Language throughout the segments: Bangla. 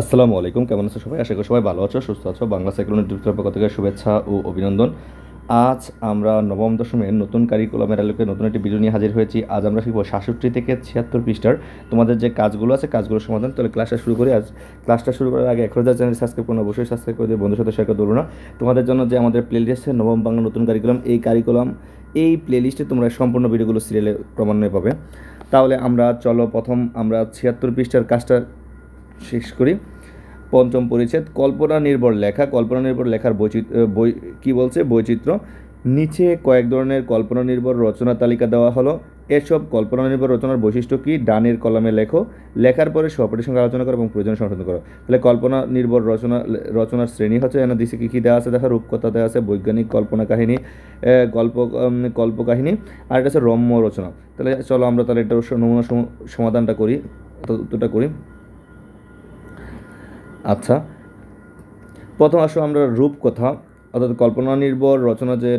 আসসালামু আলাইকুম কেমন আছো সবাই আশা করি সবাই ভালো আছো সুস্থ আছো বাংলা সাইকেল ইউটিউব পক্ষ থেকে শুভেচ্ছা ও অভিনন্দন আজ আমরা নবম দশমের নতুন কারিকুলামের আলোকে নতুন একটি ভিডিও নিয়ে হাজির হয়েছি আজ আমরা শিখবো সাতষট্টি থেকে ছিয়াত্তর পৃষ্ঠার তোমাদের যে কাজগুলো আছে কাজগুলোর সমাধান তাহলে ক্লাসটা শুরু করি আজ ক্লাসটা শুরু করার আগে এখনও হাজার চ্যানেল সাবস্ক্রাইব করুন অবশ্যই সাবস্ক্রাইব করে দিয়ে বন্ধুর সাথে সরকার করো না তোমাদের জন্য যে আমাদের প্লে আছে নবম বাংলা নতুন কারিকুলাম এই কারিকুলাম এই প্লে লিস্টে তোমরা সম্পূর্ণ ভিডিওগুলো সিরিয়ালে ক্রমান্বয়ে পাবে তাহলে আমরা চলো প্রথম আমরা ছিয়াত্তর পৃষ্ঠার কাজটা শেষ করি পঞ্চম পরিচ্ছেদ কল্পনা নির্ভর লেখা কল্পনা নির্ভর লেখার বই কী বলছে বৈচিত্র্য নিচে কয়েক ধরনের কল্পনা নির্ভর রচনা তালিকা দেওয়া হলো এসব কল্পনা নির্ভর রচনার বৈশিষ্ট্য কী ডানের কলমে লেখো লেখার পরে সপাটির সঙ্গে আলোচনা করো এবং প্রয়োজন সংশোধন করো তাহলে কল্পনা নির্ভর রচনা রচনার শ্রেণী হচ্ছে এনে দিছে কী কী দেওয়া আছে দেখা রূপকথা দেওয়া আছে বৈজ্ঞানিক কল্পনা কাহিনী গল্প কল্পকাহিনী কাহিনী আর এটা আছে রম্য রচনা তাহলে চলো আমরা তাহলে এটা নমুনা সমাধানটা করি উত্তরটা করি আচ্ছা প্রথম আসো আমরা রূপকথা অর্থাৎ কল্পনা নির্ভর রচনা যে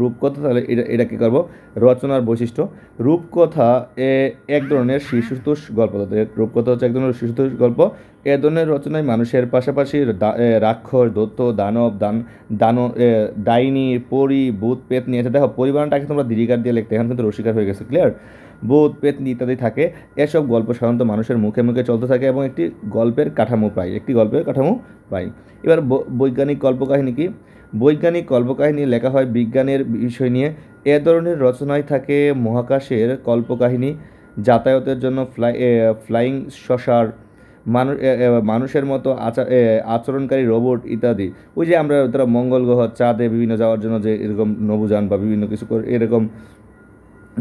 রূপকথা তাহলে এটা এটা কী করবো রচনার বৈশিষ্ট্য রূপকথা এ এক ধরনের শিশুতোষ গল্প রূপকথা হচ্ছে এক ধরনের শিশুতোষ গল্প এ ধরনের রচনায় মানুষের পাশাপাশি রাক্ষস দত্ত দানব দান দান ডাইনি পরি বুধ পেত নিয়ে আচ্ছা দেখো পরিবারটাকে তোমরা দীর্ঘার দিয়ে লিখতে এখন কিন্তু রসিকার হয়ে গেছে ক্লিয়ার ভূত পেত ইত্যাদি থাকে এসব গল্প সাধারণত মানুষের মুখে মুখে চলতে থাকে এবং একটি গল্পের কাঠামো পাই একটি গল্পের কাঠামো পাই এবার বৈজ্ঞানিক কল্পকাহিনী কি বৈজ্ঞানিক কল্পকাহিনী লেখা হয় বিজ্ঞানের বিষয় নিয়ে এ ধরনের রচনায় থাকে মহাকাশের কল্পকাহিনী যাতায়াতের জন্য ফ্লাই ফ্লাইং শশার মানুষ মানুষের মতো আচার আচরণকারী রোবট ইত্যাদি ওই যে আমরা তারা মঙ্গল গ্রহ চাঁদে বিভিন্ন যাওয়ার জন্য যে এরকম নবযান বা বিভিন্ন কিছু করে এরকম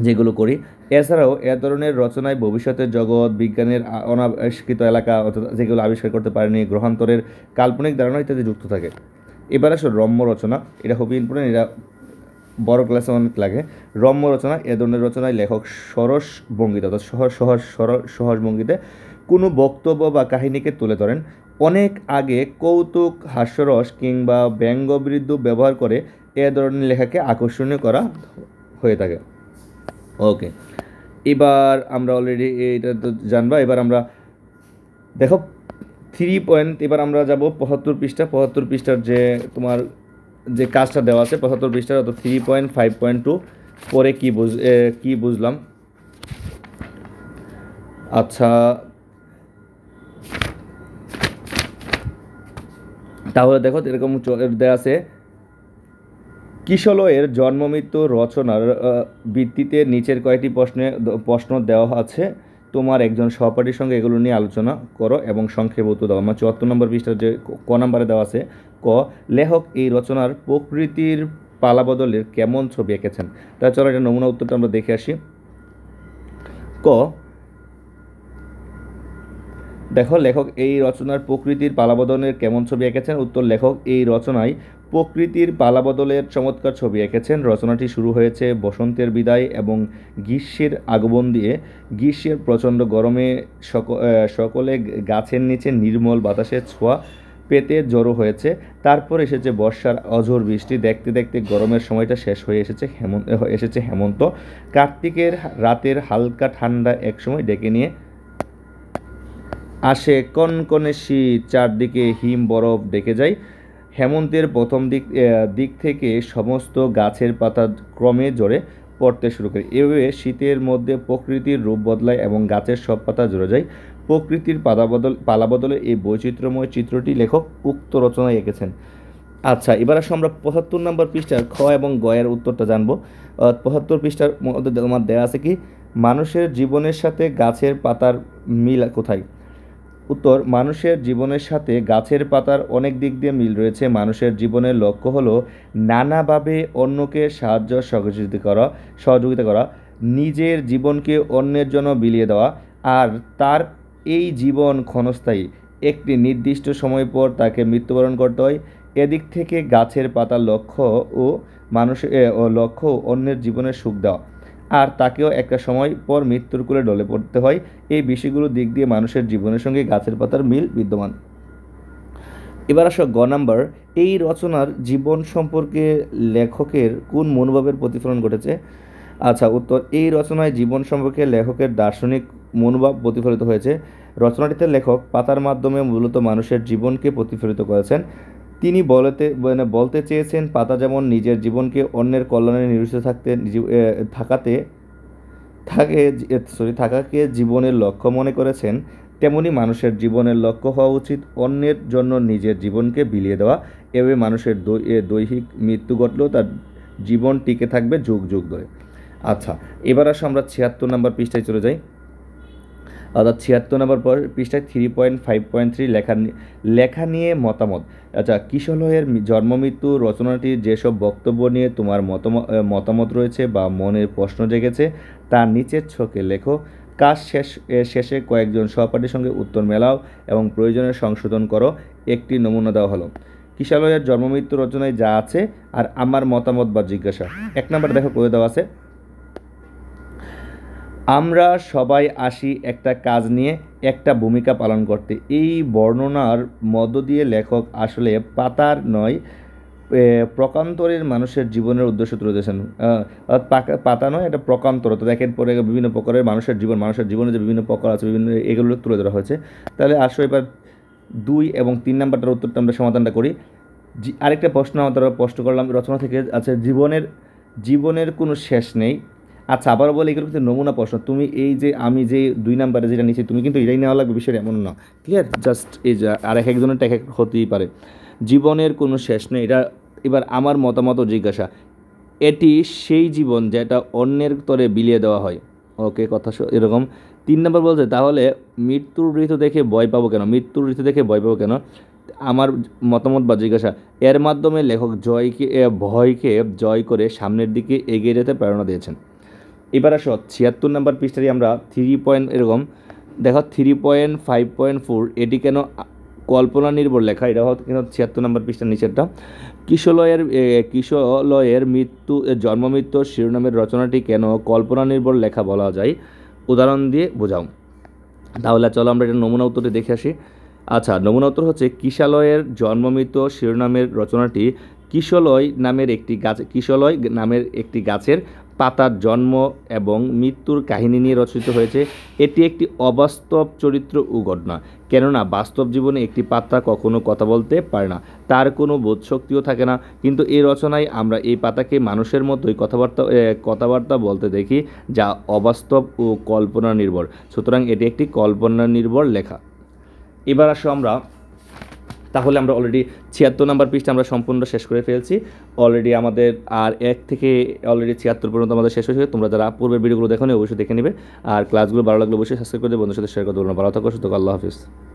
যেগুলো করি এছাড়াও এ ধরনের রচনায় ভবিষ্যতের জগৎ বিজ্ঞানের অনাবিষ্কৃত এলাকা অর্থাৎ যেগুলো আবিষ্কার করতে পারেনি গ্রহান্তরের কাল্পনিক ধারণা ইত্যাদি যুক্ত থাকে এবার আসো রম্য রচনা এটা খুবই ইম্পর্টেন্ট এটা বড় ক্লাসে অনেক লাগে রম্য রচনা এ ধরনের রচনায় লেখক সরস ভঙ্গিতে অর্থাৎ সহজ সহজ সরল সহজ ভঙ্গিতে কোনো বক্তব্য বা কাহিনীকে তুলে ধরেন অনেক আগে কৌতুক হাস্যরস কিংবা ব্যঙ্গবিরুদ্ধ ব্যবহার করে এ ধরনের লেখাকে আকর্ষণীয় করা হয়ে থাকে ওকে এবার আমরা অলরেডি এটা তো জানবা এবার আমরা দেখো থ্রি পয়েন্ট এবার আমরা যাব পঁচাত্তর পৃষ্ঠা পঁচাত্তর পৃষ্ঠার যে তোমার যে কাজটা দেওয়া আছে পঁচাত্তর পৃষ্ঠার অত three point five point two পরে কী বুঝ কী বুঝলাম আচ্ছা তাহলে দেখো এরকম দেওয়া আছে কিশলয়ের জন্মমৃত্যু রচনার ভিত্তিতে নিচের কয়েকটি প্রশ্নে প্রশ্ন দেওয়া আছে তোমার একজন সহপাঠীর সঙ্গে এগুলো নিয়ে আলোচনা করো এবং সংক্ষেপ উত্তর দাও আমার চুয়াত্তর নম্বর পৃষ্ঠার যে ক নম্বরে দেওয়া আছে ক লেখক এই রচনার প্রকৃতির পালা বদলের কেমন ছবি এঁকেছেন তা চলো এটা নমুনা উত্তরটা আমরা দেখে আসি ক দেখো লেখক এই রচনার প্রকৃতির পালাবদনের কেমন ছবি এঁকেছেন উত্তর লেখক এই রচনায় প্রকৃতির পালাবদলের চমৎকার ছবি এঁকেছেন রচনাটি শুরু হয়েছে বসন্তের বিদায় এবং গ্রীষ্মের আগমন দিয়ে গ্রীষ্মের প্রচণ্ড গরমে সকলে গাছের নিচে নির্মল বাতাসের ছোঁয়া পেতে জড়ো হয়েছে তারপর এসেছে বর্ষার অঝোর বৃষ্টি দেখতে দেখতে গরমের সময়টা শেষ হয়ে এসেছে হেমন্ত এসেছে হেমন্ত কার্তিকের রাতের হালকা ঠান্ডা একসময় ডেকে নিয়ে আসে কনকনে শীত চারদিকে হিম বরফ ডেকে যায় হেমন্তের প্রথম দিক দিক থেকে সমস্ত গাছের পাতা ক্রমে জোরে পড়তে শুরু করে এভাবে শীতের মধ্যে প্রকৃতির রূপ বদলায় এবং গাছের সব পাতা জোরে যায় প্রকৃতির পালা বদলে এই বৈচিত্র্যময় চিত্রটি লেখক উক্ত রচনায় এঁকেছেন আচ্ছা এবার আসলে আমরা পঁচাত্তর নম্বর পৃষ্ঠার খ এবং গয়ের উত্তরটা জানবো পঁচাত্তর পৃষ্ঠার মধ্যে তোমার দেওয়া আছে কি মানুষের জীবনের সাথে গাছের পাতার মিল কোথায় উত্তর মানুষের জীবনের সাথে গাছের পাতার অনেক দিক দিয়ে মিল রয়েছে মানুষের জীবনের লক্ষ্য হলো নানাভাবে অন্যকে সাহায্য সহযোগিতা করা সহযোগিতা করা নিজের জীবনকে অন্যের জন্য বিলিয়ে দেওয়া আর তার এই জীবন ক্ষণস্থায়ী একটি নির্দিষ্ট সময় পর তাকে মৃত্যুবরণ করতে হয় এদিক থেকে গাছের পাতার লক্ষ্য ও মানুষ লক্ষ্য অন্যের জীবনের সুখ দেওয়া আর তাকেও একটা সময় পর মৃত্যুর কুলে ডলে পড়তে হয় এই বিষয়গুলো দিক দিয়ে মানুষের জীবনের সঙ্গে গাছের পাতার মিল বিদ্যমান এবার আসো গ নাম্বার এই রচনার জীবন সম্পর্কে লেখকের কোন মনোভাবের প্রতিফলন ঘটেছে আচ্ছা উত্তর এই রচনায় জীবন সম্পর্কে লেখকের দার্শনিক মনোভাব প্রতিফলিত হয়েছে রচনাটিতে লেখক পাতার মাধ্যমে মূলত মানুষের জীবনকে প্রতিফলিত করেছেন তিনি বলতে মানে বলতে চেয়েছেন পাতা যেমন নিজের জীবনকে অন্যের কল্যাণে নিয়োজিত থাকতে থাকাতে থাকে সরি থাকাকে জীবনের লক্ষ্য মনে করেছেন তেমনি মানুষের জীবনের লক্ষ্য হওয়া উচিত অন্যের জন্য নিজের জীবনকে বিলিয়ে দেওয়া এভাবে মানুষের দৈহিক মৃত্যু ঘটলেও তার জীবন টিকে থাকবে যুগ যুগ ধরে আচ্ছা এবার আসো আমরা ছিয়াত্তর নম্বর পৃষ্ঠায় চলে যাই অর্থাৎ ছিয়াত্তর নম্বর পৃষ্ঠায় three point five point three লেখা লেখা নিয়ে মতামত আচ্ছা কিশলয়ের জন্মমৃত্যু রচনাটির যেসব বক্তব্য নিয়ে তোমার মতামত রয়েছে বা মনের প্রশ্ন জেগেছে তার নিচের ছকে লেখো কাজ শেষ শেষে কয়েকজন সহপাঠীর সঙ্গে উত্তর মেলাও এবং প্রয়োজনে সংশোধন করো একটি নমুনা দেওয়া হলো কিশালয়ের জন্মমৃত্যু রচনায় যা আছে আর আমার মতামত বা জিজ্ঞাসা এক নম্বর দেখো করে দেওয়া আছে আমরা সবাই আসি একটা কাজ নিয়ে একটা ভূমিকা পালন করতে এই বর্ণনার মধ্য দিয়ে লেখক আসলে পাতার নয় প্রকান্তরের মানুষের জীবনের উদ্দেশ্য তুলে ধরেছেন পাতা নয় এটা প্রকান্তর তো দেখেন পরে বিভিন্ন প্রকারের মানুষের জীবন মানুষের জীবনে যে বিভিন্ন প্রকার আছে বিভিন্ন এগুলো তুলে ধরা হয়েছে তাহলে আসো এবার দুই এবং তিন নাম্বারটার উত্তরটা আমরা সমাধানটা করি আরেকটা প্রশ্ন আমরা প্রশ্ন করলাম রচনা থেকে আছে জীবনের জীবনের কোনো শেষ নেই আচ্ছা আবার বলে এগুলো কিন্তু নমুনা প্রশ্ন তুমি এই যে আমি যে দুই নাম্বারে যেটা নিচ্ছি তুমি কিন্তু এটাই নেওয়া লাগবে বিষয়টা এমন না ক্লিয়ার জাস্ট এই যে আর এক একজনের এক এক হতেই পারে জীবনের কোনো শেষ নেই এটা এবার আমার মতামত জিজ্ঞাসা এটি সেই জীবন যেটা অন্যের তরে বিলিয়ে দেওয়া হয় ওকে কথা এরকম তিন নম্বর বলছে তাহলে মৃত্যুর ঋতু দেখে ভয় পাবো কেন মৃত্যুর ঋতু দেখে ভয় পাবো কেন আমার মতামত বা জিজ্ঞাসা এর মাধ্যমে লেখক জয়কে ভয়কে জয় করে সামনের দিকে এগিয়ে যেতে প্রেরণা দিয়েছেন এবার আসো ছিয়াত্তর নাম্বার পৃষ্ঠাটি আমরা থ্রি পয়েন্ট এরকম দেখো three point five point four এটি কেন কল্পনা নির্ভর লেখা এটা হচ্ছে কিন্তু ছিয়াত্তর নম্বর পৃষ্ঠার নিচেরটা কিশোলয়ের কিশোলয়ের মৃত্যু জন্মমৃত্যু শিরোনামের রচনাটি কেন কল্পনা নির্ভর লেখা বলা যায় উদাহরণ দিয়ে বোঝাও তাহলে চলো আমরা এটা নমুনা উত্তরটি দেখে আসি আচ্ছা নমুনা উত্তর হচ্ছে কিশালয়ের জন্মমৃত শিরোনামের রচনাটি কিশলয় নামের একটি গাছ কিশলয় নামের একটি গাছের পাতার জন্ম এবং মৃত্যুর কাহিনী নিয়ে রচিত হয়েছে এটি একটি অবাস্তব চরিত্র ও ঘটনা কেননা বাস্তব জীবনে একটি পাতা কখনো কথা বলতে পারে না তার কোনো বোধশক্তিও থাকে না কিন্তু এই রচনায় আমরা এই পাতাকে মানুষের মতোই কথাবার্তা কথাবার্তা বলতে দেখি যা অবাস্তব ও কল্পনা নির্ভর সুতরাং এটি একটি কল্পনা নির্ভর লেখা এবার আসো আমরা তাহলে আমরা অলরেডি ছিয়াত্তর নাম্বার পৃষ্ঠা আমরা সম্পূর্ণ শেষ করে ফেলছি অলরেডি আমাদের আর এক থেকে অলরেডি ছিয়াত্তর পর্যন্ত আমাদের শেষ হয়েছে তোমরা যারা পূর্বের ভিডিওগুলো দেখো অবশ্যই দেখে নেবে আর ক্লাসগুলো ভালো লাগলে অবশ্যই সাবস্ক্রাইব করে দেবে বন্ধুর সাথে শেয়ার করতে বলবো ভালো থাকো শুধু আল্লাহ হাফিজ